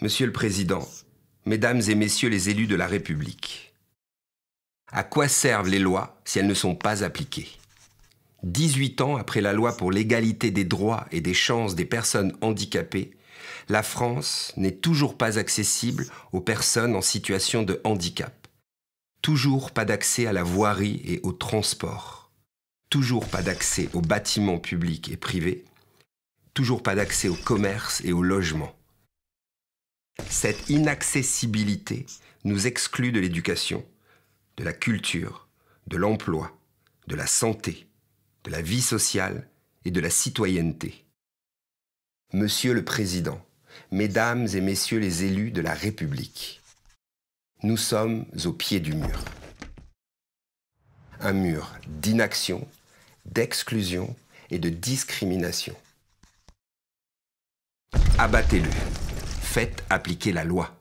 Monsieur le Président, Mesdames et Messieurs les élus de la République, à quoi servent les lois si elles ne sont pas appliquées 18 ans après la loi pour l'égalité des droits et des chances des personnes handicapées, la France n'est toujours pas accessible aux personnes en situation de handicap. Toujours pas d'accès à la voirie et au transport. Toujours pas d'accès aux bâtiments publics et privés. Toujours pas d'accès au commerce et au logement. Cette inaccessibilité nous exclut de l'éducation, de la culture, de l'emploi, de la santé, de la vie sociale et de la citoyenneté. Monsieur le Président, Mesdames et Messieurs les élus de la République, nous sommes au pied du mur. Un mur d'inaction, d'exclusion et de discrimination. Abattez-le faites appliquer la loi.